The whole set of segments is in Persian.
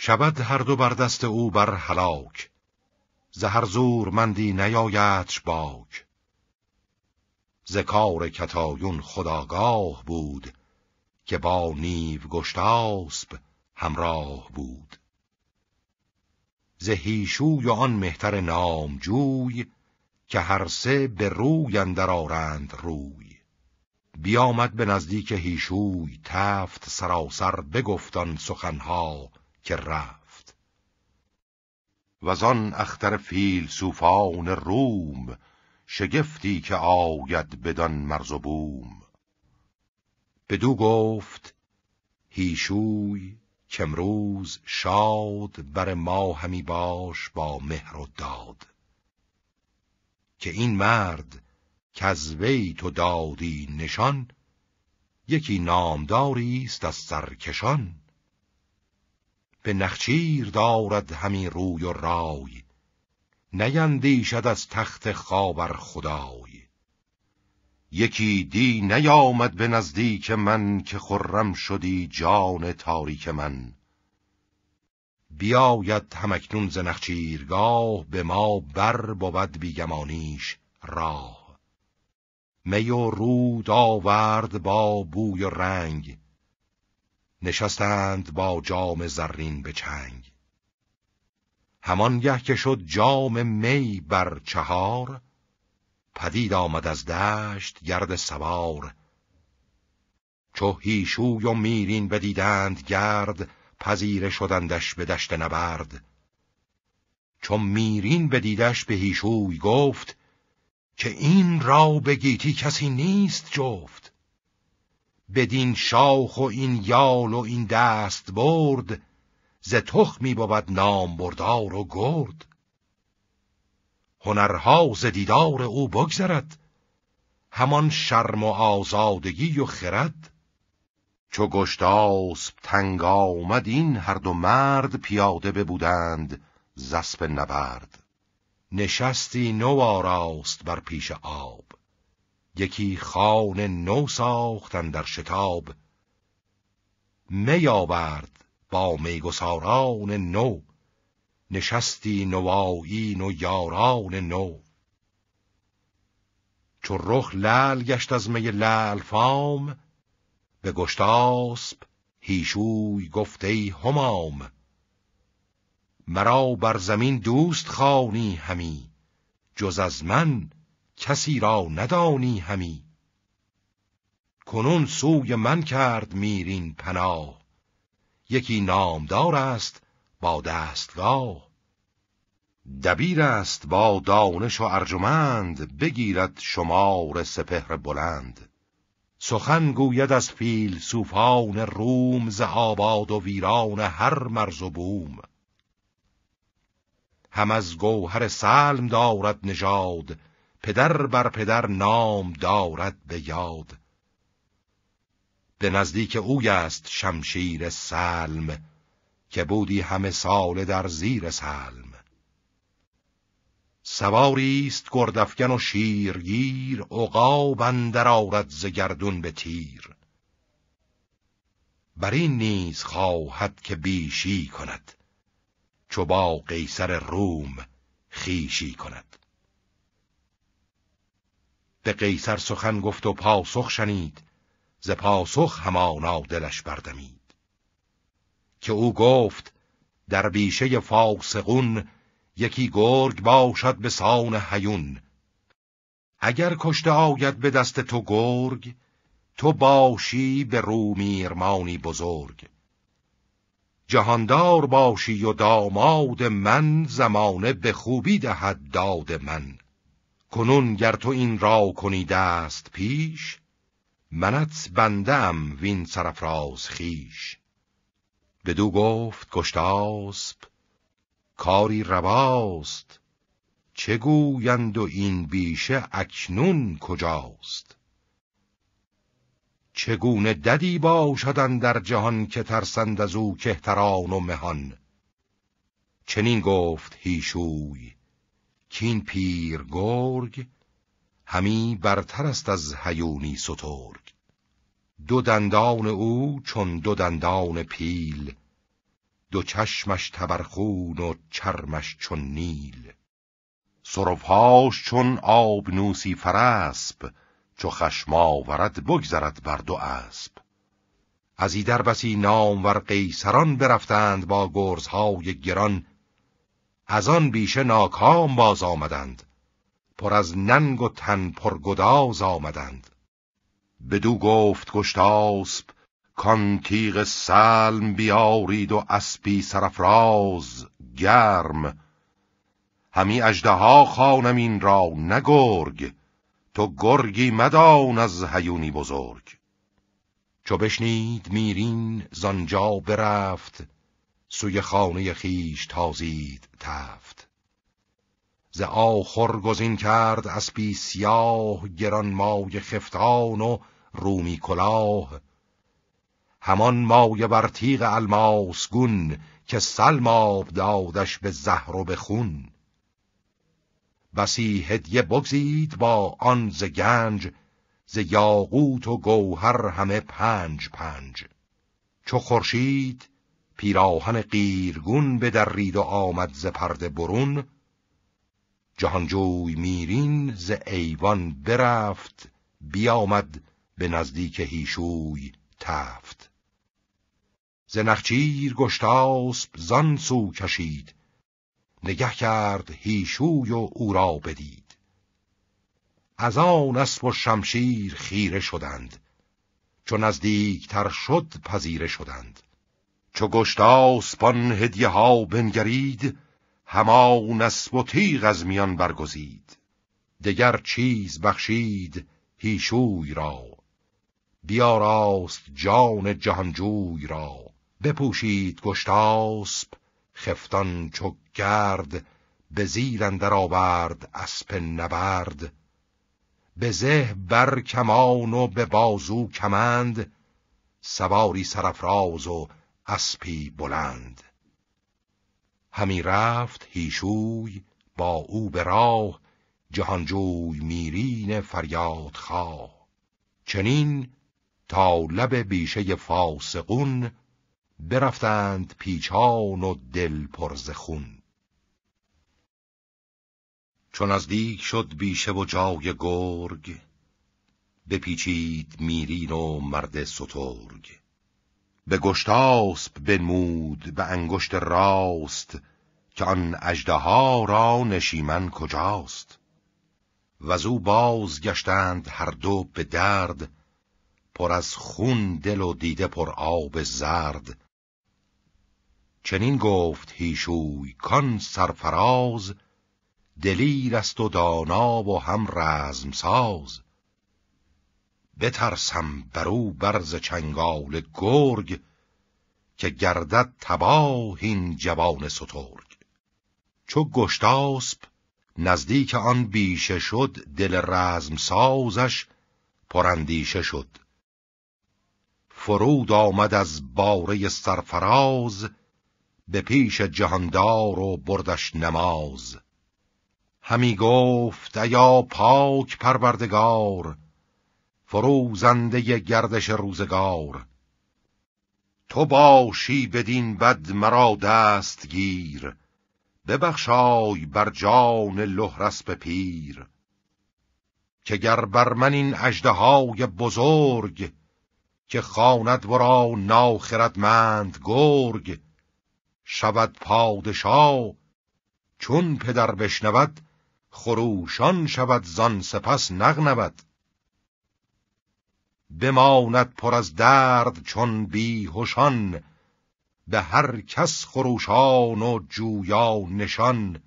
شود هر دو بر دست او بر هلاک زهر زور مندی نیایتش باک ز کتایون خداگاه بود که با نیو گشتاسب همراه بود زهیشوی و آن مهتر نامجوی که هر سه به روی اندر روی بیامد به نزدیک هیشوی تفت سراسر بگفتان سخنها که رفت و آن اختر فیلسوفان روم شگفتی که آید بدان مرز و بوم بدو گفت هیشوی کمروز شاد بر ما همی باش با مهر و داد که این مرد وی تو دادی نشان یکی نامداری است از سرکشان به نخچیر دارد همی روی و رای نیندیشد از تخت خاور خدای یکی دی نیامد به نزدیک من که خرم شدی جان تاریک من بیاید همکنون نخچیرگاه به ما بر بود بیگمانیش راه می و رود آورد با بوی و رنگ نشستند با جام زرین به چنگ همان گه که شد جام می بر چهار پدید آمد از دشت گرد سوار چو هیشوی و میرین بدیدند گرد پذیره شدندش به دشت نبرد چون میرین بدیدش به هیشوی گفت که این را به کسی نیست جفت بدین شاخ و این یال و این دست برد ز می بود نام بردار و گرد هنرها ز دیدار او بگذرد همان شرم و آزادگی و خرد چو گشتاسب تنگ آمد این هر دو مرد پیاده ببودند زسب نبرد نشستی نو آراست بر پیش آب یکی خان نو ساختن در شتاب می آورد با میگساران نو نشستی نوائین و یاران نو چو رخ لل گشت از می لل فام به گشتاسب هیشوی گفته همام مرا بر زمین دوست خانی همی جز از من کسی را ندانی همی کنون سوی من کرد میرین پناه یکی نامدار است با دستگاه دبیر است با دانش و ارجمند بگیرد شمار سپهر بلند سخن گوید از فیلسوفان روم ز آباد و ویران هر مرز و بوم هم از گوهر سلم دارد نژاد پدر بر پدر نام دارد به یاد به نزدیک او است شمشیر سلم که بودی همه سال در زیر سلم سواری است گردافکن و شیرگیر عقاب اندر آرد ز گردون به تیر بر این نیز خواهد که بیشی کند چو با قیصر روم خیشی کند به قیصر سخن گفت و پاسخ شنید ز پاسخ همانا دلش بردمید که او گفت در بیشه فاسقون یکی گرگ باشد به سان حیون اگر کشته آید به دست تو گرگ تو باشی به رومیرمانی بزرگ جهاندار باشی و داماد من زمانه به خوبی دهد داد من کنون گر تو این را کنی دست پیش منت بندم وین سرفراز خیش بدو گفت گشتاسب کاری رواست چگویند و این بیشه اکنون کجاست چگونه ددی باشدن در جهان که ترسند از او کهتران و مهان چنین گفت هیشوی کین پیر گرگ همی برتر است از هیونی سترگ دو دندان او چون دو دندان پیل دو چشمش تبرخون و چرمش چون نیل سرفهاش چون آب نوسی فرسب چو خشم آورد بگذرد بر دو اسب از ایدر بسی نامور قیصران برفتند با گرزهای گران از آن بیشه ناکام باز آمدند پر از ننگ و تن پرگداز آمدند بدو گفت گشتاسب کان تیغ سلم بیارید و اسبی سرفراز گرم همی ها خانم این را نگرگ تو گرگی مدان از هیونی بزرگ چو بشنید میرین زانجا برفت سوی خانه خیش تازید تفت ز آخر گزین کرد اسبی سیاه گران مای خفتان و رومی کلاه همان مای بر تیغ الماس گون که سلماب دادش به زهر و به خون بسی هدیه بگزید با آن ز گنج ز یاقوت و گوهر همه پنج پنج چو خورشید پیراهن قیرگون رید و آمد ز پرده برون جهانجوی میرین ز ایوان برفت بیامد به نزدیک هیشوی تفت ز نخچیر گشتاسب زان سو کشید نگه کرد هیشوی و او را بدید از آن اسب و شمشیر خیره شدند چون تر شد پذیره شدند چو گشت آسپان هدیه ها بنگرید هما نسب و تیغ از میان برگزید دگر چیز بخشید هیشوی را بیاراست جان جهانجوی را بپوشید گشتاسپ خفتان چو گرد به زیر اندر آورد اسپ نبرد به زه بر کمان و به بازو کمند سواری سرفراز و اسپی بلند همی رفت هیشوی با او به راه جهانجوی میرین فریاد خواه چنین تا لب بیشه فاسقون برفتند پیچان و دل پرزخون خون چون از دیگ شد بیشه و جای گرگ بپیچید میرین و مرد سترگ به گشتاسب بنمود به انگشت راست که آن اژدها را نشیمن کجاست و او باز گشتند هر دو به درد پر از خون دل و دیده پر آب زرد چنین گفت هیشوی کان سرفراز دلیر است و دانا و هم رزم ساز بترسم او برز چنگال گرگ که گردد تباه این جوان سترگ چو گشتاسب نزدیک آن بیشه شد دل رزم سازش پرندیشه شد فرود آمد از باره سرفراز به پیش جهاندار و بردش نماز همی گفت ایا پاک پروردگار فروزنده گردش روزگار تو باشی بدین بد مرا دست گیر ببخشای بر جان به پیر که گر بر من این اژدهای بزرگ که خواند ورا ناخردمند گرگ شود پادشا چون پدر بشنود خروشان شود زان سپس نغنود بماند پر از درد چون بیهوشان به هر کس خروشان و جویا نشان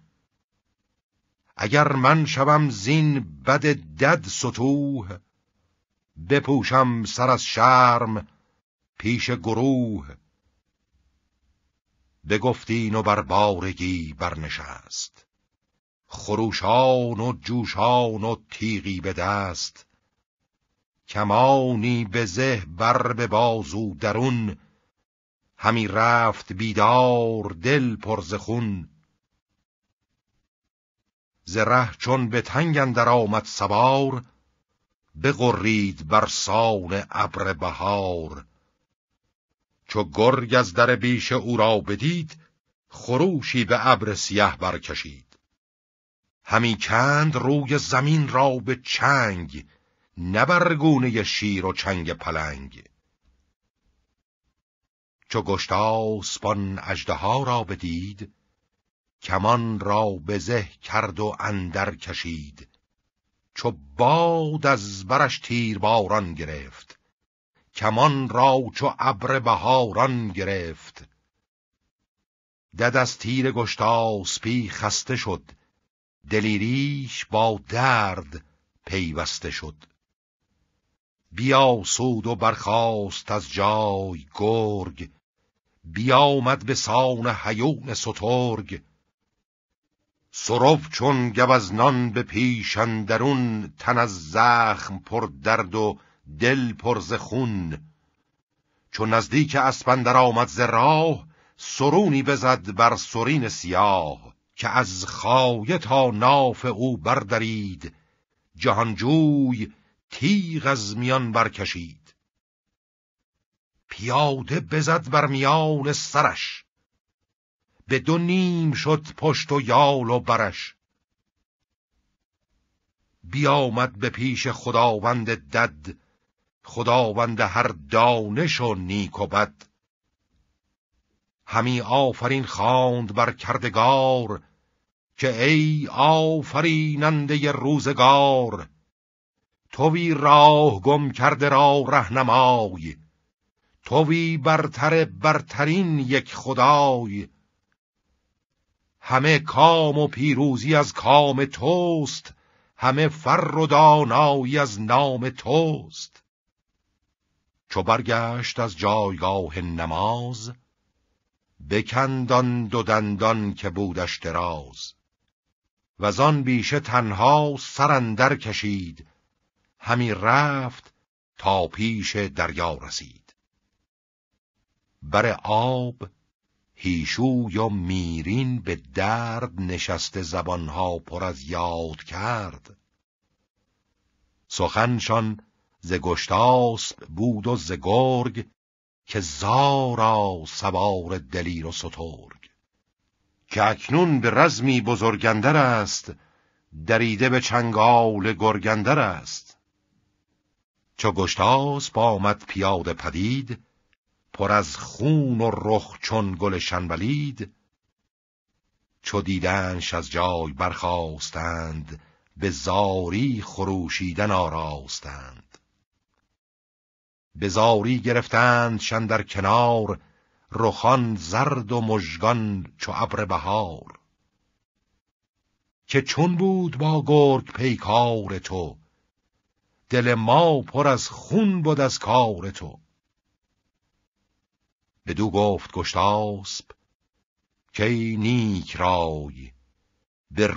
اگر من شوم زین بد دد سطوح بپوشم سر از شرم پیش گروه بگفتین و بر بارگی برنشست خروشان و جوشان و تیغی به دست کمانی به زه بر به بازو درون همی رفت بیدار دل پر ز خون چون به تنگ اندر آمد سوار بغرید بر سان ابر بهار چو گرگ از در بیش او را بدید خروشی به ابر سیه برکشید همی کند روی زمین را به چنگ نه شیر و چنگ پلنگ چو گشتاسپان اژدها را بدید کمان را به زه کرد و اندر کشید چو باد از برش تیرباران گرفت کمان را چو ابر بهاران گرفت دد از تیر گشتاسپی خسته شد دلیریش با درد پیوسته شد سود و برخاست از جای گرگ بیامد به سان حیون سترگ سروب چون گوزنان به پیشن درون تن از زخم پر درد و دل پر ز خون چون نزدیک اسپندر آمد ز راه سرونی بزد بر سرین سیاه که از خایه تا ناف او بردرید جهانجوی تیغ از میان برکشید پیاده بزد بر میان سرش به دو نیم شد پشت و یال و برش بیامد به پیش خداوند دد خداوند هر دانش و نیک و بد همی آفرین خواند بر کردگار که ای آفریننده روزگار توی راه گم کرده را رهنمای توی برتر برترین یک خدای همه کام و پیروزی از کام توست همه فر و دانایی از نام توست چو برگشت از جایگاه نماز بکندان دو دندان که بودش دراز و آن بیشه تنها سرندر کشید همی رفت تا پیش دریا رسید بر آب هیشوی و میرین به درد نشسته زبانها پر از یاد کرد سخنشان ز گشتاس بود و ز گرگ که زارا سوار دلیر و سترگ که اکنون به رزمی بزرگندر است دریده به چنگال گرگندر است چو با آمد پیاده پدید پر از خون و رخ چون گل شنبلید چو دیدنش از جای برخواستند به زاری خروشیدن آراستند به زاری گرفتند شن در کنار رخان زرد و مژگان چو ابر بهار که چون بود با گرگ پیکار تو دل ما پر از خون بود از کار تو بدو گفت گشتاسب که نیک رای به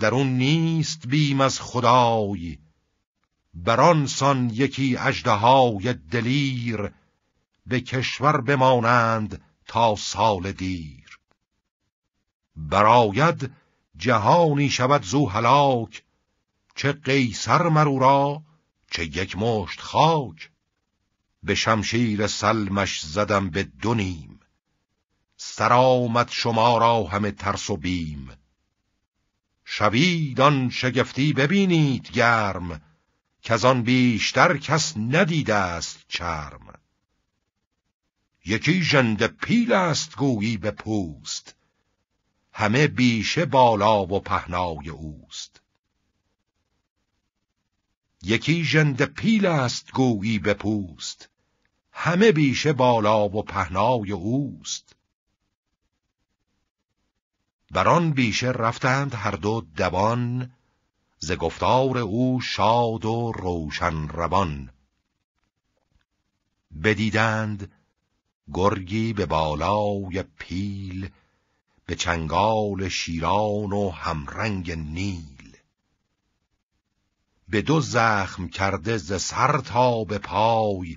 درون نیست بیم از خدای برانسان سان یکی اژدهای دلیر به کشور بمانند تا سال دیر براید جهانی شود زو هلاک چه قیصر مرورا چه یک مشت خاک به شمشیر سلمش زدم به دو نیم سرآمد شما را همه ترس و بیم شوید شگفتی ببینید گرم که آن بیشتر کس ندیده است چرم یکی ژنده پیل است گویی به پوست همه بیشه بالا و پهنای اوست یکی ژنده پیل است گویی به پوست همه بیشه بالا و پهنای اوست بر آن بیشه رفتند هر دو دوان ز گفتار او شاد و روشن روان بدیدند گرگی به بالای پیل به چنگال شیران و همرنگ نی به دو زخم کرده ز سر تا به پای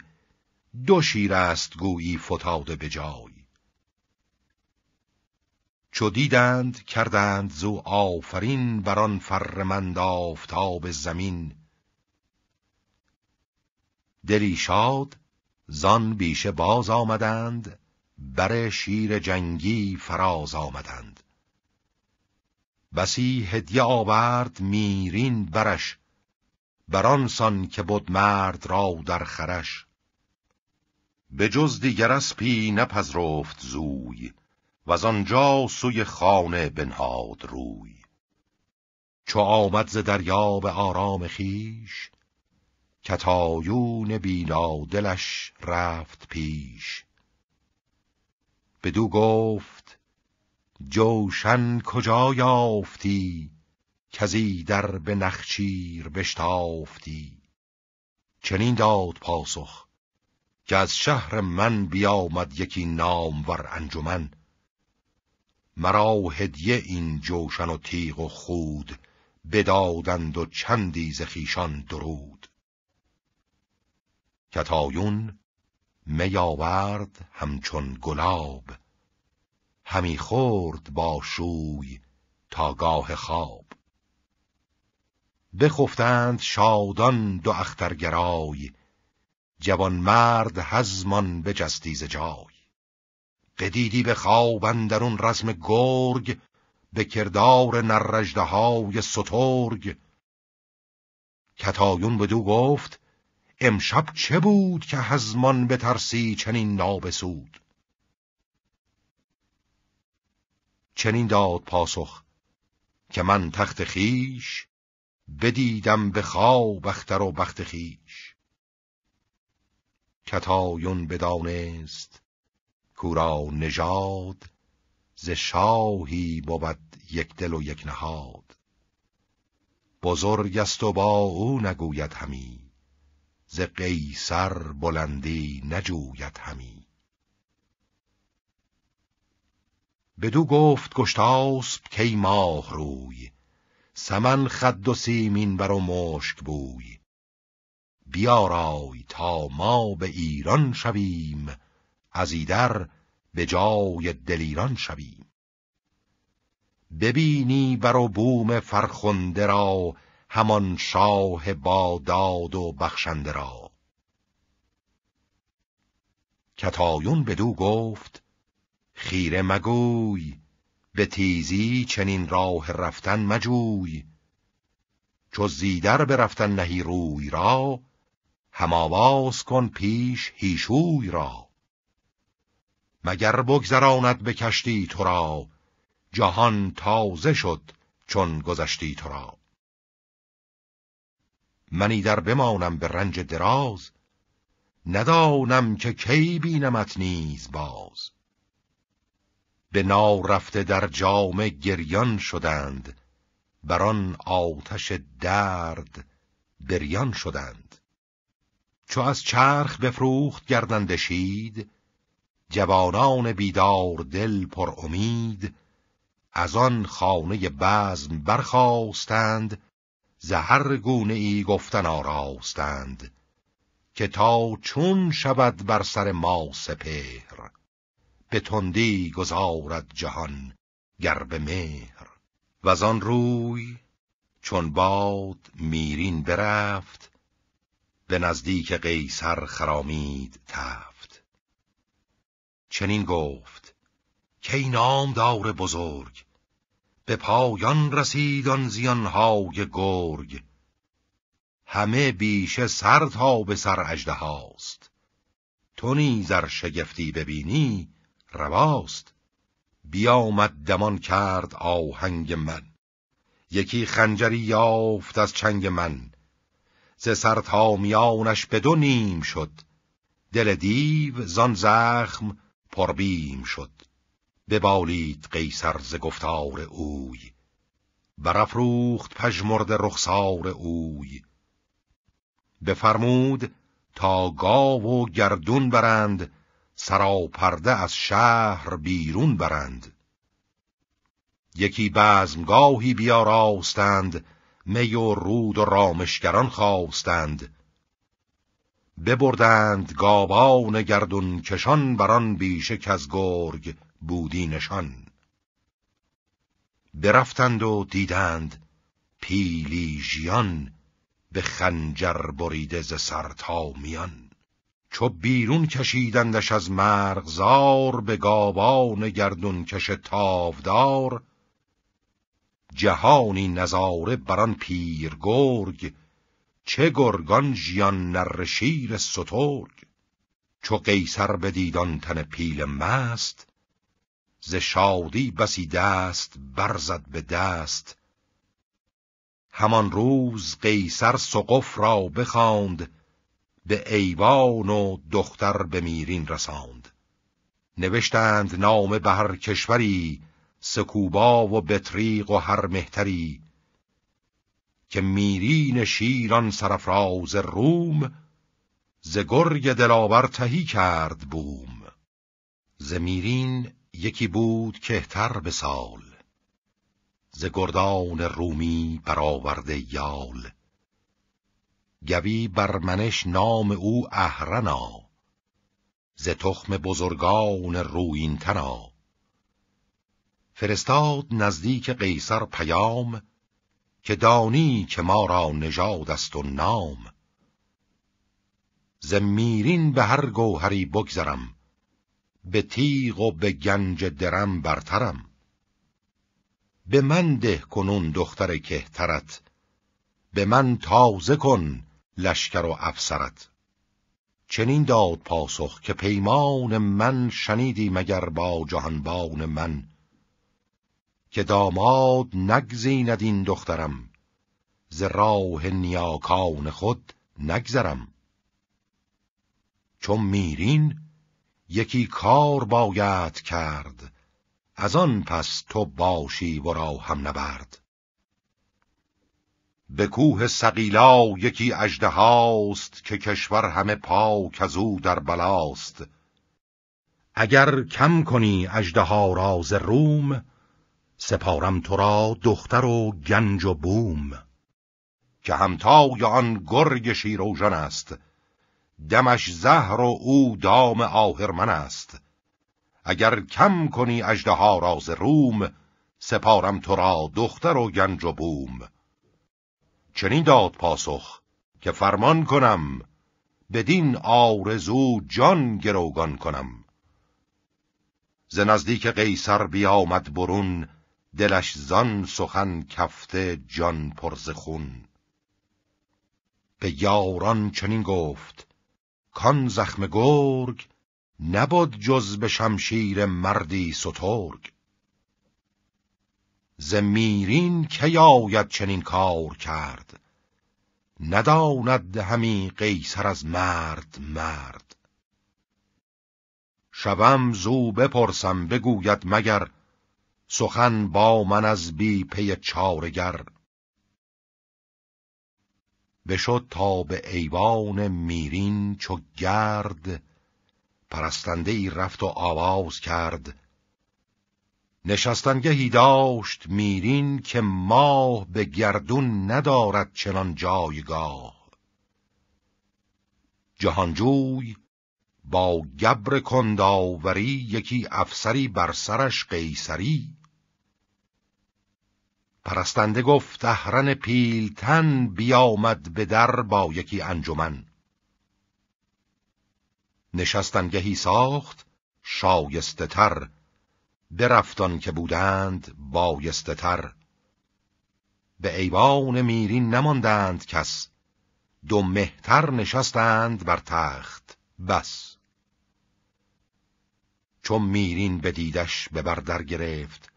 دو شیر است گویی فتاده به جای چو دیدند کردند زو آفرین بر آن فرمند آفتاب زمین دلی شاد زان بیشه باز آمدند بر شیر جنگی فراز آمدند بسی هدیه آورد میرین برش بران سان که بود مرد را در خرش به جز دیگر پی نپذرفت زوی و از آنجا سوی خانه بنهاد روی چو آمد ز دریا به آرام خیش کتایون بینا دلش رفت پیش بدو گفت جوشن کجا یافتی کزی در به نخچیر بشتافتی چنین داد پاسخ که از شهر من بیامد یکی نامور انجمن مرا هدیه این جوشن و تیغ و خود بدادند و چندی ز درود کتایون می همچون گلاب همی خورد با شوی تا گاه خواب بخفتند شادان دو اخترگرای جوان مرد هزمان به جستیز جای قدیدی به خواب اندرون رزم گرگ به کردار نرجده های سترگ کتایون بدو گفت امشب چه بود که هزمان ترسی چنین نابسود چنین داد پاسخ که من تخت خیش بدیدم به خواب اختر و بخت خیش کتایون بدانست کورا نژاد ز شاهی بود یک دل و یک نهاد بزرگ است و با او نگوید همی ز قیصر بلندی نجوید همی بدو گفت گشتاسب کی ماه روی سمن خد و سیمین بر و مشک بوی بیارای تا ما به ایران شویم از ایدر به جای دلیران شویم ببینی بر و بوم فرخنده را همان شاه با داد و بخشنده را کتایون بدو گفت خیره مگوی به تیزی چنین راه رفتن مجوی چو زیدر به رفتن نهی روی را هماواز کن پیش هیشوی را مگر بگذراند به کشتی تو را جهان تازه شد چون گذشتی تو را منی در بمانم به رنج دراز ندانم که کی بینمت نیز باز به رفته در جامه گریان شدند بر آن آتش درد بریان شدند چو از چرخ بفروخت گردندشید جوانان بیدار دل پر امید از آن خانه بزم برخواستند زهر گونه ای گفتن آراستند که تا چون شود بر سر ما سپهر به تندی گذارد جهان گر به مهر و آن روی چون باد میرین برفت به نزدیک قیصر خرامید تفت چنین گفت که نام دار بزرگ به پایان رسید آن زیانهای گرگ همه بیشه سر تا به سر اژدهاست تو نیز شگفتی ببینی رواست بیامد دمان کرد آهنگ من یکی خنجری یافت از چنگ من ز سر تا میانش به دو نیم شد دل دیو زان زخم پربیم شد ببالید قیصر ز گفتار اوی برافروخت پژمرده رخسار اوی بفرمود تا گاو و گردون برند سراپرده از شهر بیرون برند یکی بزمگاهی راستند می و رود و رامشگران خواستند ببردند گابان گردون کشان بران بیشک از گرگ بودی نشان برفتند و دیدند پیلی به خنجر بریده ز سر میان چو بیرون کشیدندش از مرغزار به گاوان گردون کش تاودار جهانی نظاره بران پیر گرگ چه گرگان ژیان نر شیر سترگ چو قیصر به دیدان تن پیل مست ز شادی بسی دست برزد به دست همان روز قیصر سقف را بخواند به ایوان و دختر به میرین رساند نوشتند نام به هر کشوری سکوبا و بطریق و هر مهتری که میرین شیران سرفراز روم ز گرگ دلاور تهی کرد بوم ز میرین یکی بود کهتر به سال ز گردان رومی برآورده یال گوی برمنش نام او اهرنا ز تخم بزرگان روین تنا فرستاد نزدیک قیصر پیام که دانی که ما را نژاد است و نام ز میرین به هر گوهری بگذرم به تیغ و به گنج درم برترم به من ده کنون دختر کهترت به من تازه کن لشکر و افسرت چنین داد پاسخ که پیمان من شنیدی مگر با جهانبان من که داماد نگزیند این دخترم ز راه نیاکان خود نگذرم چون میرین یکی کار باید کرد از آن پس تو باشی و را هم نبرد به کوه سقیلا یکی هاست که کشور همه پاک از او در بلاست اگر کم کنی اجده ها راز روم سپارم تو را دختر و گنج و بوم که همتای آن گرگ شیروژن است دمش زهر و او دام آهرمن است اگر کم کنی اجده ها راز روم سپارم تو را دختر و گنج و بوم چنین داد پاسخ که فرمان کنم بدین آرزو جان گروگان کنم ز نزدیک قیصر بیامد برون دلش زان سخن کفته جان پرز خون به یاران چنین گفت کان زخم گرگ نبود جز به شمشیر مردی سترگ زمیرین که یاید چنین کار کرد نداند همی قیصر از مرد مرد شبم زو بپرسم بگوید مگر سخن با من از بی پی چارگر بشد تا به ایوان میرین چو گرد پرستنده ای رفت و آواز کرد نشستنگهی داشت میرین که ماه به گردون ندارد چنان جایگاه جهانجوی با گبر کنداوری یکی افسری بر سرش قیصری پرستنده گفت اهرن پیلتن بیامد به در با یکی انجمن نشستنگهی ساخت شایسته تر برفتان که بودند بایسته تر به ایوان میرین نماندند کس دو مهتر نشستند بر تخت بس چون میرین به دیدش به بردر گرفت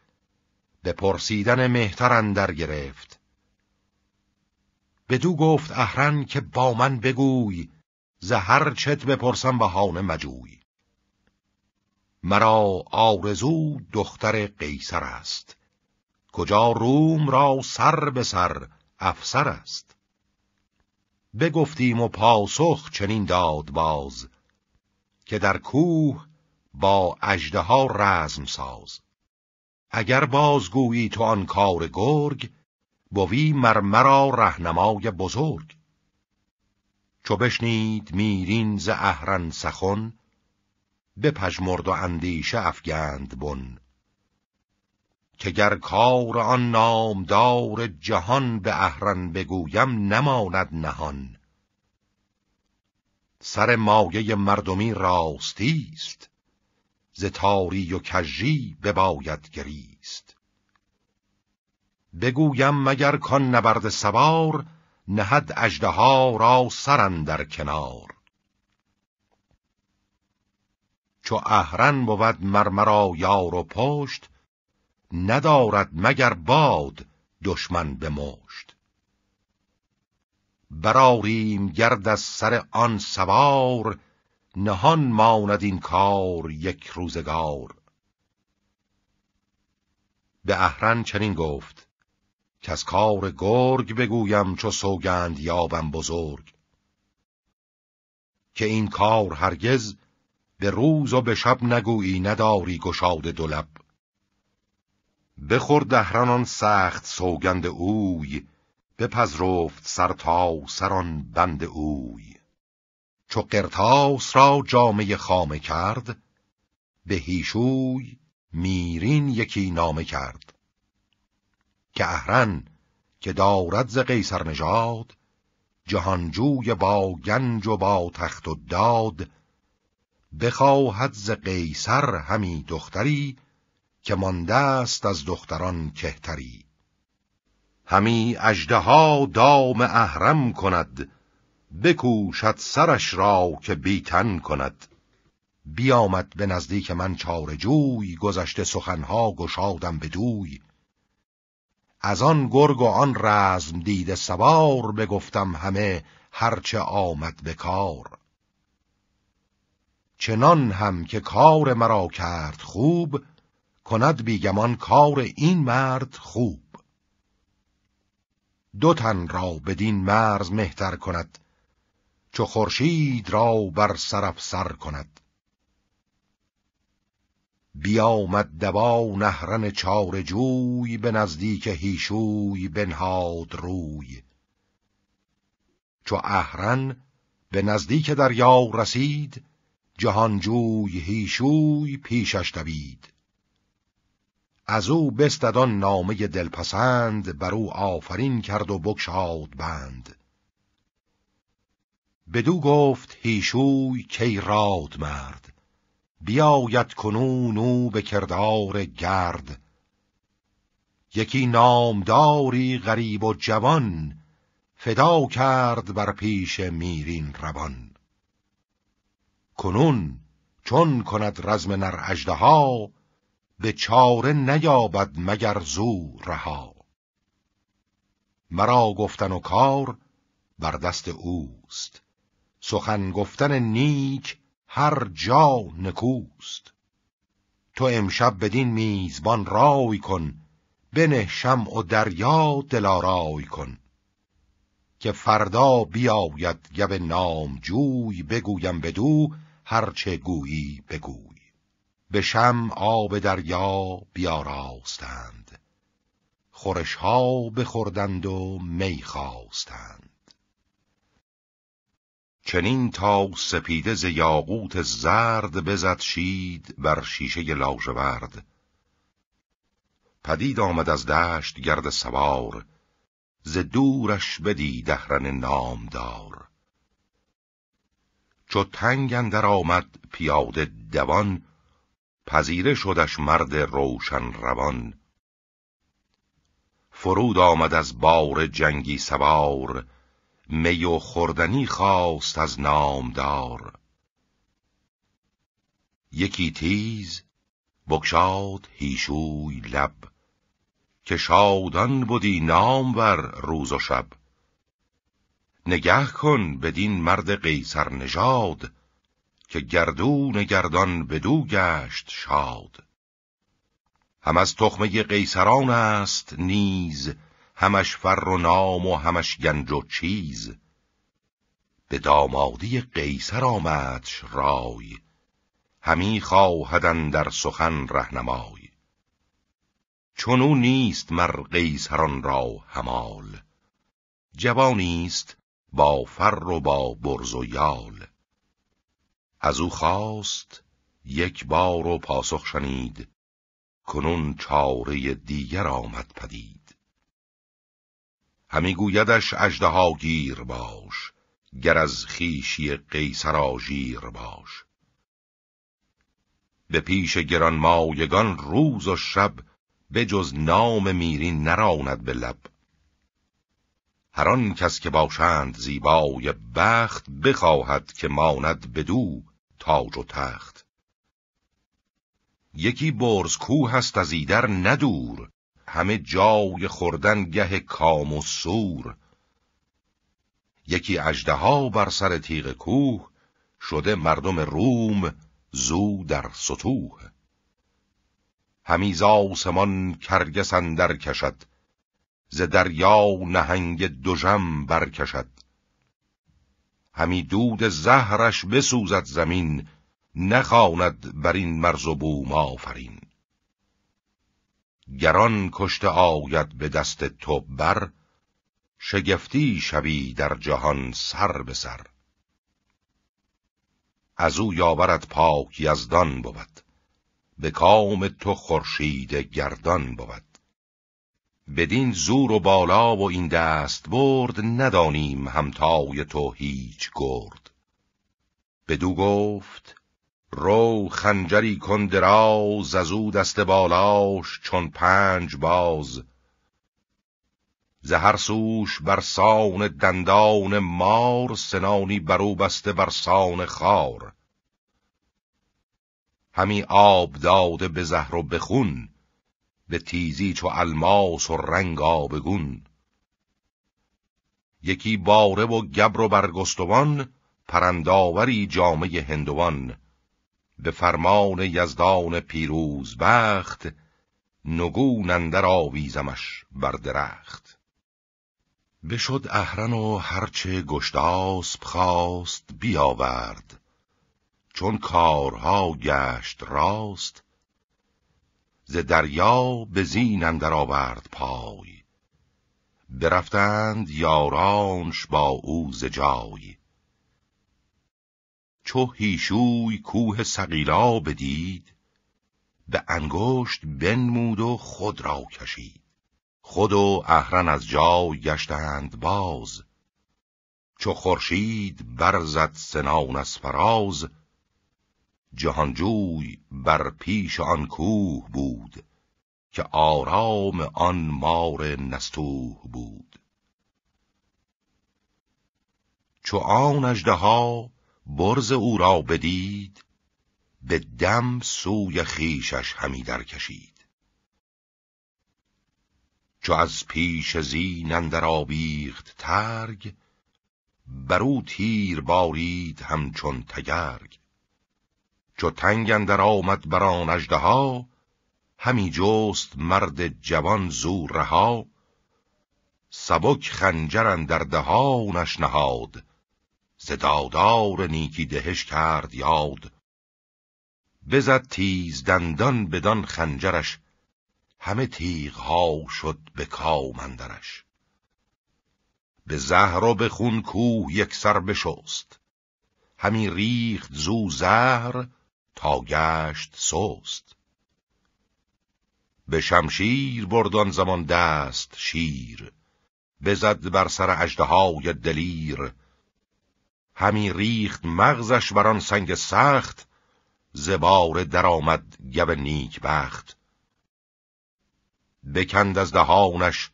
به پرسیدن مهتر اندر گرفت بدو گفت اهرن که با من بگوی زهر چت بپرسم هاون مجوی مرا آرزو دختر قیصر است کجا روم را سر به سر افسر است بگفتیم و پاسخ چنین داد باز که در کوه با اجده ها رزم ساز اگر بازگویی تو آن کار گرگ بوی مرمرا رهنمای بزرگ چو بشنید میرین ز اهرن سخن بپژمرد و اندیشه افگند بن که گر کار آن نامدار جهان به اهرن بگویم نماند نهان سر مایه مردمی راستی است ز تاری و کژی بباید گریست بگویم مگر کان نبرد سوار نهد اژدها را سرن در کنار چو اهرن بود مرمرا یار و پشت ندارد مگر باد دشمن به مشت براریم گرد از سر آن سوار نهان ماند این کار یک روزگار به اهرن چنین گفت که از کار گرگ بگویم چو سوگند یابم بزرگ که این کار هرگز به روز و به شب نگویی نداری گشاد دولب بخور دهرانان سخت سوگند اوی بپذرفت سر تا سران بند اوی چو قرتاس را جامعه خامه کرد به هیشوی میرین یکی نامه کرد که اهرن که دارد ز قیصر نژاد جهانجوی با گنج و با تخت و داد بخواهد ز قیصر همی دختری که مانده است از دختران کهتری همی اژدها دام اهرم کند بکوشد سرش را که بیتن کند بیامد به نزدیک من چاره جوی گذشته سخنها گشادم به دوی از آن گرگ و آن رزم دیده سوار بگفتم همه هرچه آمد به کار چنان هم که کار مرا کرد خوب کند بیگمان کار این مرد خوب دو تن را بدین مرز مهتر کند چو خورشید را بر سرف سر کند بیامد دبا نهرن چار جوی به نزدیک هیشوی بنهاد روی چو اهرن به نزدیک دریا رسید جهانجوی هیشوی پیشش دوید از او بستدان نامه دلپسند بر او آفرین کرد و بکشاد بند بدو گفت هیشوی کی راد مرد بیاید کنون او به کردار گرد یکی نامداری غریب و جوان فدا کرد بر پیش میرین روان کنون چون کند رزم نر ها به چاره نیابد مگر زو رها مرا گفتن و کار بر دست اوست سخن گفتن نیک هر جا نکوست تو امشب بدین میزبان رای کن بنه شمع و دریا دلارای کن که فردا بیاید گب نامجوی بگویم بدو هرچه گویی بگوی به شم آب دریا بیاراستند خورش ها بخوردند و می خواستند چنین تا سپیده ز یاقوت زرد بزد شید بر شیشه لاژورد پدید آمد از دشت گرد سوار ز دورش بدی دهرن نامدار چو تنگ اندر آمد پیاده دوان پذیره شدش مرد روشن روان فرود آمد از بار جنگی سوار می و خوردنی خواست از نامدار یکی تیز بگشاد هیشوی لب که شادان بودی نام بر روز و شب نگه کن بدین مرد قیصر نژاد که گردون گردان بدو گشت شاد هم از تخمه قیصران است نیز همش فر و نام و همش گنج و چیز به دامادی قیصر آمدش رای همی خواهدن در سخن رهنمای او نیست مر قیصران را همال جوانیست با فر و با برز و یال از او خواست یک بار و پاسخ شنید کنون چاره دیگر آمد پدید همی گویدش اژدها گیر باش گر از خیشی قیصر آژیر باش به پیش گران مایگان روز و شب به جز نام میرین نراند به لب هران کس که باشند زیبای بخت بخواهد که ماند بدو تاج و تخت یکی برز کوه هست از ایدر ندور همه جای خوردن گه کام و سور یکی اژدها بر سر تیغ کوه شده مردم روم زو در سطوح همیز آسمان کرگس اندر کشد ز دریا نهنگ دوژم برکشد همی دود زهرش بسوزد زمین نخواند بر این مرز و بوم آفرین گران کشته آید به دست تو بر شگفتی شوی در جهان سر به سر از او یاورت پاک یزدان بود به کام تو خورشید گردان بود بدین زور و بالا و این دست برد ندانیم همتای تو هیچ گرد بدو گفت رو خنجری کن دراز از او دست بالاش چون پنج باز زهر سوش بر سان دندان مار سنانی برو بسته بر سان خار همی آب داده به زهر و بخون به تیزی چو الماس و رنگ آبگون یکی باره و گبر و برگستوان پرنداوری جامعه هندوان به فرمان یزدان پیروز بخت نگون اندر آویزمش بر درخت بشد اهرن و هرچه گشتاسب خواست بیاورد چون کارها گشت راست ز دریا به زین اندر آورد پای برفتند یارانش با او ز جای چو هیشوی کوه سقیلا بدید به انگشت بنمود و خود را کشید خود و اهرن از جای گشتند باز چو خورشید برزد سنان از فراز جهانجوی بر پیش آن کوه بود که آرام آن مار نستوه بود چو آن ها برز او را بدید به دم سوی خیشش همی درکشید چو از پیش زین اندر آبیخت ترگ بر او تیر بارید همچون تگرگ چو تنگ اندر آمد بر آن اژدها همی جست مرد جوان زو رها سبک خنجر اندر دهانش نهاد ز دادار نیکی دهش کرد یاد بزد تیز دندان بدان خنجرش همه ها شد به کام اندرش به زهر و به خون کوه سر بشست همی ریخت زو زهر تا گشت سوست به شمشیر بردان زمان دست شیر بزد بر سر اژدهای دلیر همی ریخت مغزش بر آن سنگ سخت زبار درآمد گب نیک بخت بکند از دهانش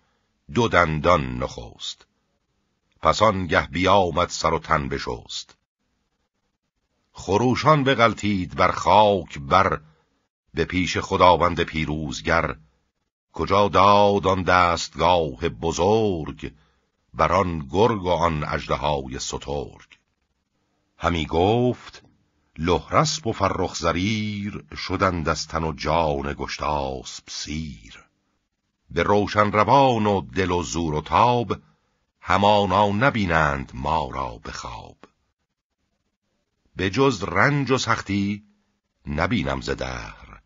دو دندان نخوست پس گه بیامد سر و تن بشست خروشان بغلتید بر خاک بر به پیش خداوند پیروزگر کجا داد آن دستگاه بزرگ بر آن گرگ و آن اژدهای سترگ همی گفت لهرسب و فرخ زریر شدند از تن و جان گشتاسب سیر به روشن روان و دل و زور و تاب همانا نبینند ما را بخواب به جز رنج و سختی نبینم ز دهر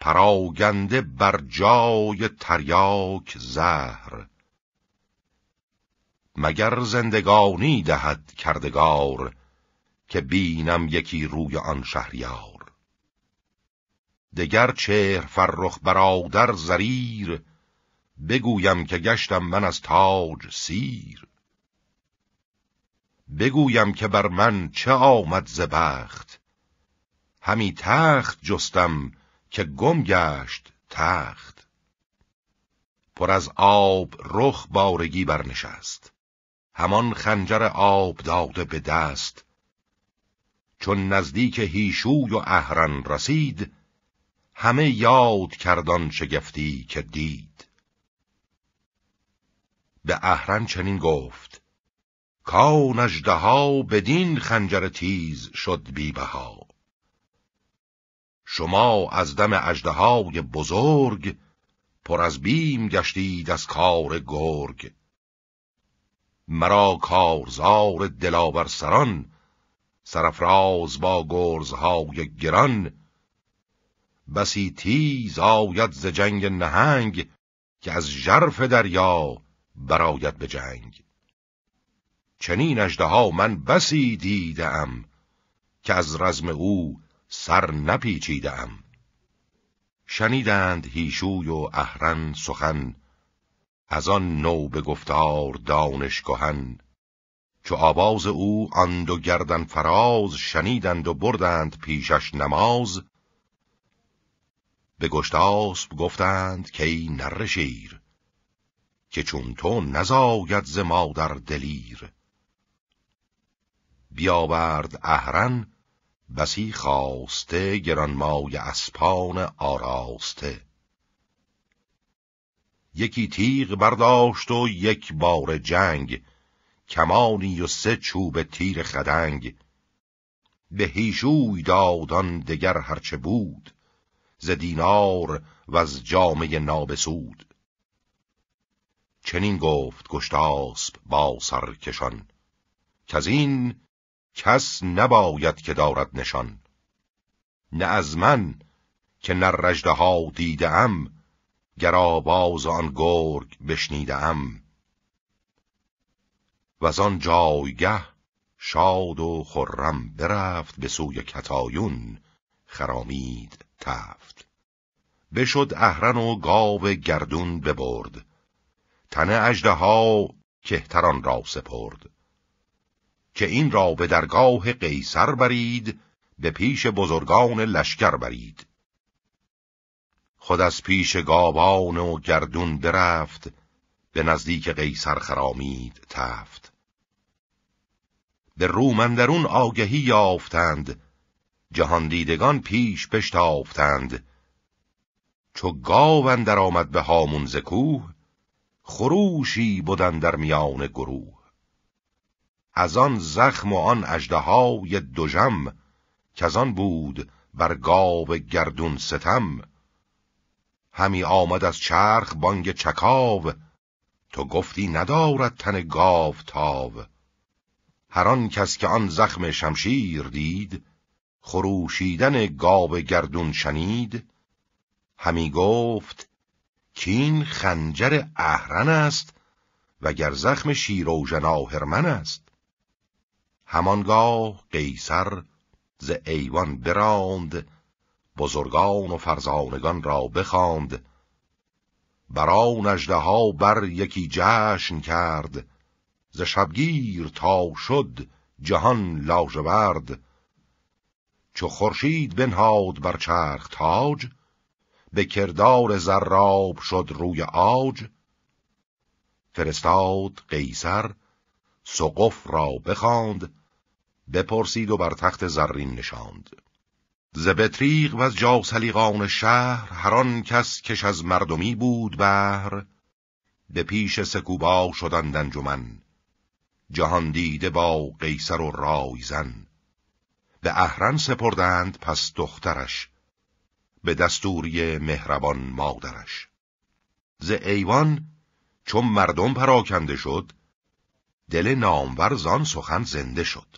پراگنده بر جای تریاک زهر مگر زندگانی دهد کردگار که بینم یکی روی آن شهریار دگر چهر فرخ برادر زریر بگویم که گشتم من از تاج سیر بگویم که بر من چه آمد ز بخت همی تخت جستم که گم گشت تخت پر از آب رخ بارگی برنشست همان خنجر آب داده به دست چون نزدیک هیشوی و اهرن رسید همه یاد کردان شگفتی که دید به اهرن چنین گفت کان ها بدین خنجر تیز شد بیبه ها شما از دم اژدهای بزرگ پر از بیم گشتید از کار گرگ مرا کارزار دلاور سران سرفراز با گرزهای گران بسی تیز آید ز جنگ نهنگ که از ژرف دریا براید به جنگ چنین ها من بسی دیدم که از رزم او سر نپیچیدم شنیدند هیشوی و اهرن سخن از آن نو به گفتار دانش کهن چو آواز او آن دو گردن فراز شنیدند و بردند پیشش نماز به گشتاسب گفتند که ای شیر که چون تو نزاید ز مادر دلیر بیاورد اهرن بسی خواسته گرانمای اسپان آراسته یکی تیغ برداشت و یک بار جنگ کمانی و سه چوب تیر خدنگ به هیشوی دادان دگر هرچه بود ز دینار و از جامعه نابسود چنین گفت گشتاسب با سرکشان که از این کس نباید که دارد نشان نه از من که رجده ها دیده ام آن گرگ بشنیده و از آن جایگه شاد و خرم برفت به سوی کتایون خرامید تفت بشد اهرن و گاو گردون ببرد تن اژدها تران را سپرد که این را به درگاه قیصر برید به پیش بزرگان لشکر برید خود از پیش گاوان و گردون برفت به نزدیک قیصر خرامید تفت به رومندرون آگهی یافتند جهان دیدگان پیش پشتافتند چو گاو درآمد آمد به هامون خروشی بودن در میان گروه از آن زخم و آن اژدهای دژم که از آن بود بر گاو گردون ستم همی آمد از چرخ بانگ چکاو تو گفتی ندارد تن گاو تاو هر آن کس که آن زخم شمشیر دید خروشیدن گاو گردون شنید همی گفت کین خنجر اهرن است وگر زخم شیر و جناهرمن است همانگاه قیصر ز ایوان براند بزرگان و فرزانگان را بخواند بر نجده ها بر یکی جشن کرد ز شبگیر تا شد جهان لاژورد چو خورشید بنهاد بر چرخ تاج به کردار زراب شد روی آج فرستاد قیصر سقف را بخواند بپرسید و بر تخت زرین نشاند ز و از جاسلیقان شهر هران کس کش از مردمی بود بهر به پیش سکوبا شدند انجمن جهان دیده با قیصر و رایزن به اهرن سپردند پس دخترش به دستوری مهربان مادرش ز ایوان چون مردم پراکنده شد دل نامور زان سخن زنده شد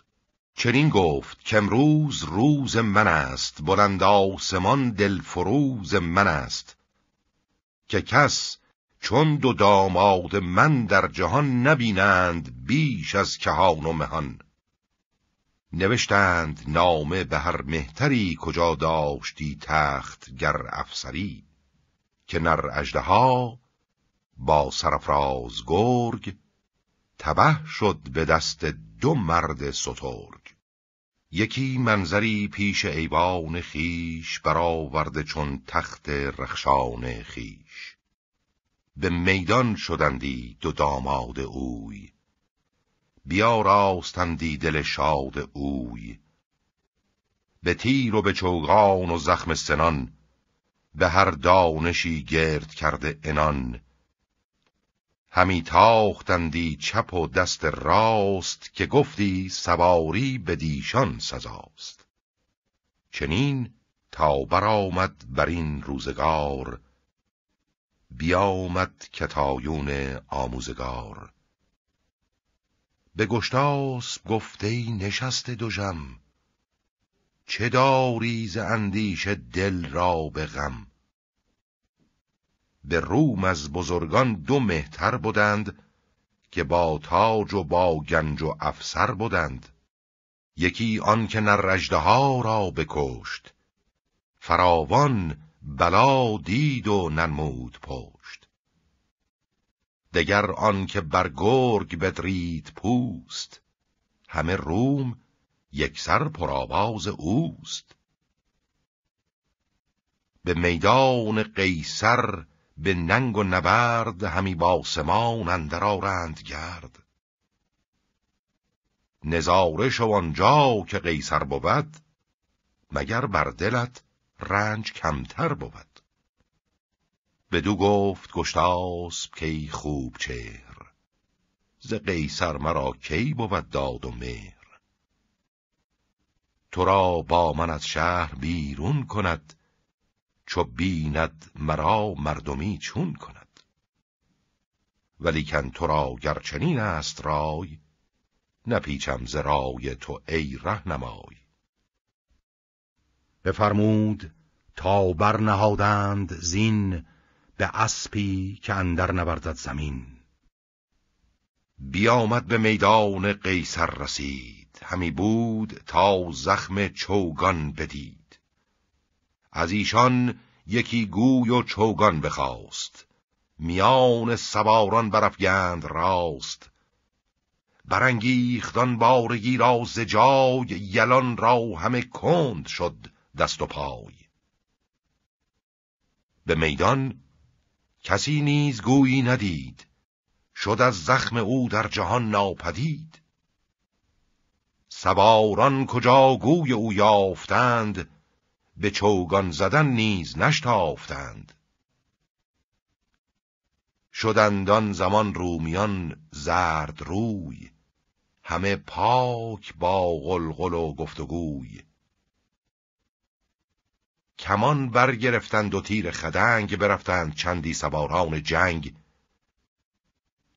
چنین گفت امروز روز من است بلند آسمان دل فروز من است که کس چون دو داماد من در جهان نبینند بیش از کهان و مهان نوشتند نامه به هر مهتری کجا داشتی تخت گر افسری که نر ها با سرفراز گرگ تبه شد به دست دو مرد سترگ یکی منظری پیش ایوان خیش برآورده چون تخت رخشان خیش به میدان شدندی دو داماد اوی بیا راستندی دل شاد اوی به تیر و به چوگان و زخم سنان به هر دانشی گرد کرده انان همی تاختندی چپ و دست راست که گفتی سواری به دیشان سزاست چنین تا برآمد بر این روزگار بیامد کتایون آموزگار به گشتاس گفته نشست دوژم چه داری ز دل را به غم به روم از بزرگان دو مهتر بودند که با تاج و با گنج و افسر بودند یکی آن که نرجده ها را بکشت فراوان بلا دید و ننمود پشت دگر آن که بر گرگ بدرید پوست همه روم یک سر پراباز اوست به میدان قیصر به ننگ و نبرد همی باسمان رند گرد نظاره شو آنجا که قیصر بود مگر بر دلت رنج کمتر بود بدو گفت گشتاسب کی خوب چهر ز قیصر مرا کی بود داد و مهر تو را با من از شهر بیرون کند چو بیند مرا مردمی چون کند ولیکن تو را گر چنین است رای نپیچم ز رای تو ای رهنمای بفرمود تا برنهادند زین به اسپی که اندر نوردد زمین بیامد به میدان قیصر رسید همی بود تا زخم چوگان بدی از ایشان یکی گوی و چوگان بخواست میان سواران برافگند راست برانگیختان بارگی را ز جای یلان را همه کند شد دست و پای به میدان کسی نیز گویی ندید شد از زخم او در جهان ناپدید سواران کجا گوی او یافتند به چوگان زدن نیز نشتافتند شدند آن زمان رومیان زرد روی همه پاک با غلغل و گفتگوی کمان برگرفتند و تیر خدنگ برفتند چندی سواران جنگ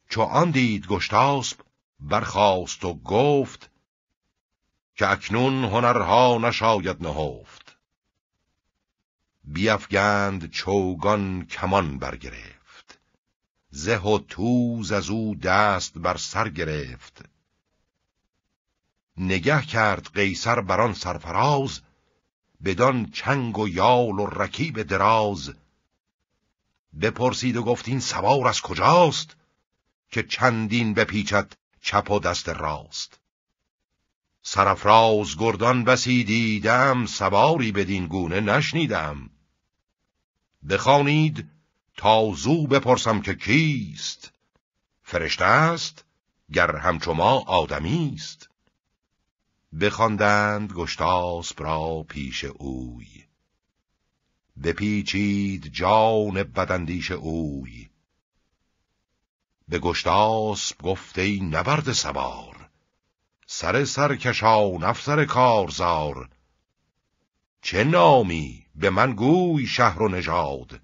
چو آن دید گشتاسب برخاست و گفت که اکنون هنرها نشاید نهفت بیافگند چوگان کمان برگرفت زه و توز از او دست بر سر گرفت نگه کرد قیصر بر آن سرفراز بدان چنگ و یال و رکیب دراز بپرسید و گفت این سوار از کجاست که چندین بپیچد چپ و دست راست سرفراز گردان بسی دیدم سواری بدین گونه نشنیدم بخوانید تا بپرسم که کیست فرشته است گر همچو ما آدمی است بخواندند گشتاس را پیش اوی بپیچید جان بدندیش اوی به گشتاسپ گفته ای نبرد سوار سر سرکشان افسر کارزار چه نامی به من گوی شهر و نژاد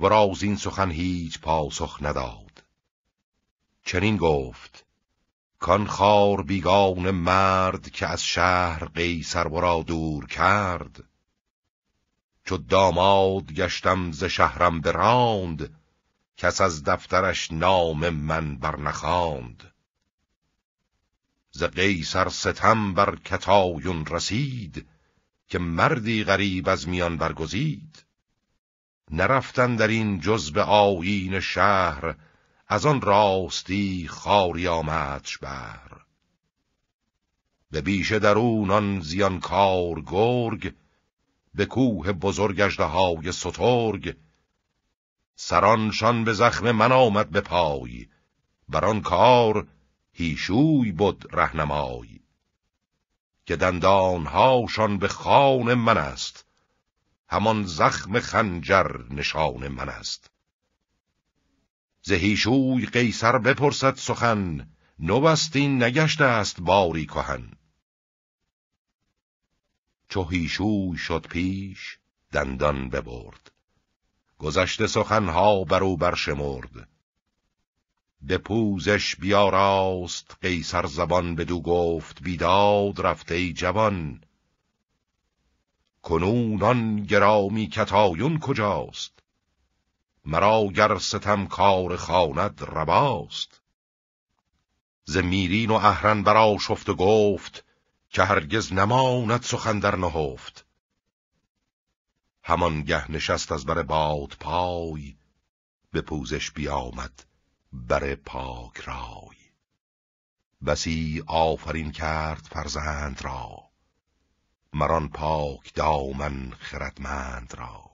و راز این سخن هیچ پاسخ نداد چنین گفت کان خار بیگان مرد که از شهر قیصر ورا دور کرد چو داماد گشتم ز شهرم براند کس از دفترش نام من برنخاند ز قیصر ستم بر کتایون رسید که مردی غریب از میان برگزید نرفتن در این جز به شهر از آن راستی خاری آمدش بر به بیش درون آن زیانکار گرگ به کوه بزرگ سترگ سرانشان به زخم من آمد به پای بر آن کار هیشوی بود رهنمایی. که دندانهاشان به خان من است همان زخم خنجر نشان من است زهیشوی قیصر بپرسد سخن نوستین نگشته است باری کهن چو هیشوی شد پیش دندان ببرد گذشته سخنها بر او برشمرد به پوزش بیاراست قیصر زبان بدو گفت بیداد رفته جوان کنون آن گرامی کتایون کجاست مرا گر ستم کار خاند رباست ز میرین و اهرن برا شفت و گفت که هرگز نماند سخن در نهفت همان گه نشست از بر باد پای به پوزش بیامد بر پاک رای بسی آفرین کرد فرزند را مران پاک دامن خردمند را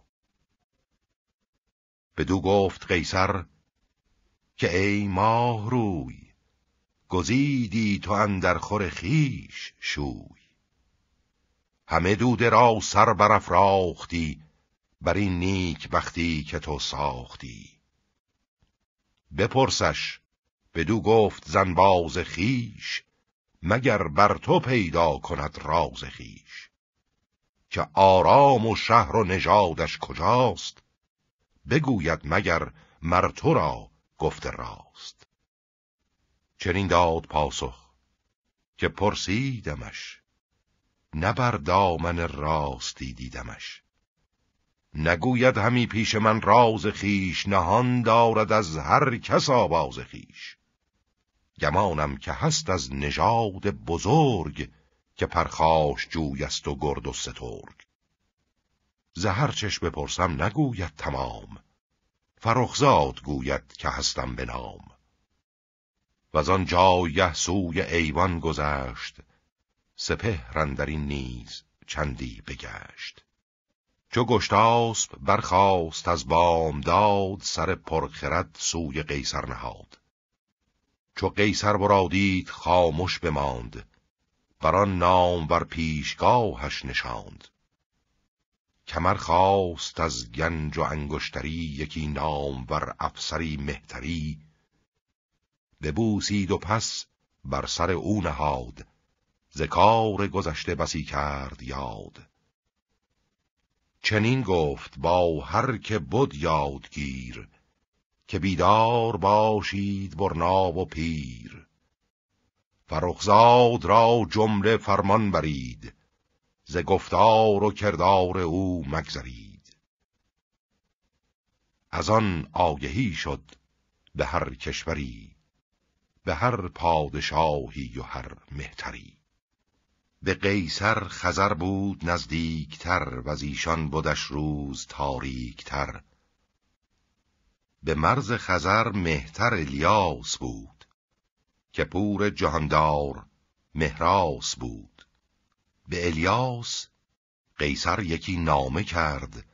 بدو گفت قیصر که ای ماه روی گزیدی تو اندر خور خیش شوی همه دوده را سر برافراختی بر این نیک بختی که تو ساختی بپرسش بدو گفت زنباز خیش مگر بر تو پیدا کند راز خیش که آرام و شهر و نژادش کجاست بگوید مگر مر تو را گفته راست چنین داد پاسخ که پرسیدمش نه دامن راستی دیدمش نگوید همی پیش من راز خیش نهان دارد از هر کس آواز خیش گمانم که هست از نژاد بزرگ که پرخاش جویست و گرد و سترگ زهر چش بپرسم نگوید تمام فرخزاد گوید که هستم به نام و از آن جایه سوی ایوان گذشت سپه این نیز چندی بگشت چو گشتاسب برخاست از بامداد سر پرخرد سوی قیصر نهاد چو قیصر برادید خاموش بماند بر آن نام بر پیشگاهش نشاند کمر خواست از گنج و انگشتری یکی نام بر افسری مهتری ببوسید و پس بر سر او نهاد ز گذشته بسی کرد یاد چنین گفت با هر که بد یادگیر که بیدار باشید برنا و پیر فرخزاد را جمله فرمان برید ز گفتار و کردار او مگذرید از آن آگهی شد به هر کشوری به هر پادشاهی و هر مهتری به قیصر خزر بود نزدیکتر و از ایشان بودش روز تاریکتر به مرز خزر مهتر الیاس بود که پور جهاندار مهراس بود به الیاس قیصر یکی نامه کرد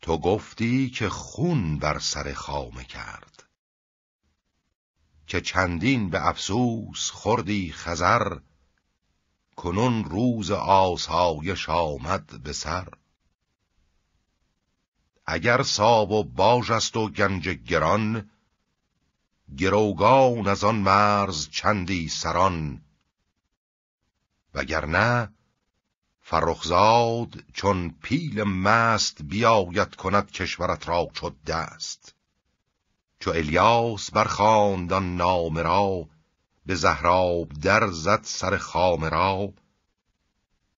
تو گفتی که خون بر سر خامه کرد که چندین به افسوس خوردی خزر کنون روز آسایش آمد به سر اگر ساب و باج است و گنج گران گروگان از آن مرز چندی سران نه فرخزاد چون پیل مست بیاید کند کشورت را چود دست چو الیاس بر خواندان نام را به زهراب در زد سر خام را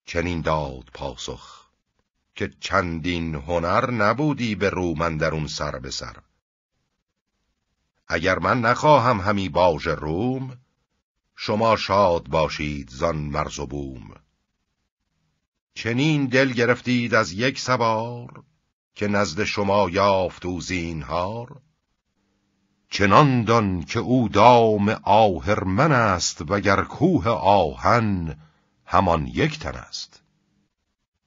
چنین داد پاسخ که چندین هنر نبودی به رومن در اون سر به سر اگر من نخواهم همی باژ روم شما شاد باشید زان مرز و بوم چنین دل گرفتید از یک سوار که نزد شما یافت او زینهار چنان دان که او دام آهرمن است وگر کوه آهن همان یک تن است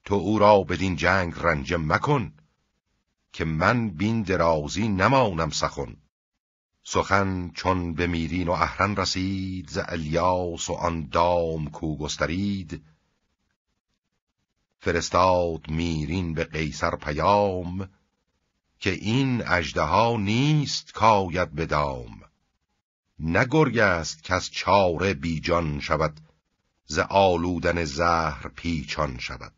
تو او را بدین جنگ رنجه مکن که من بین درازی نمانم سخن سخن چون به میرین و اهرن رسید ز الیاس و آن دام کو گسترید فرستاد میرین به قیصر پیام که این اژدها نیست کاید به دام است که از چاره بیجان شود ز آلودن زهر پیچان شود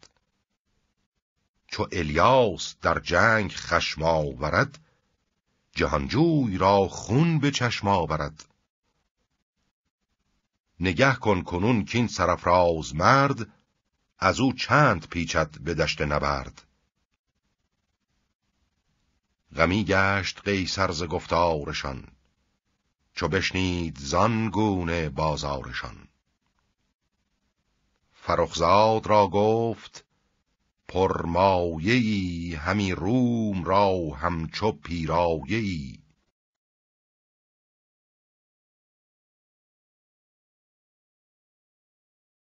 چو الیاس در جنگ خشم آورد جهانجوی را خون به چشم آورد نگه کن کنون کین سرفراز مرد از او چند پیچد به دشت نبرد غمی گشت قیصر ز گفتارشان چو بشنید زان بازارشان فرخزاد را گفت پرمایه همی روم را همچو پیرایه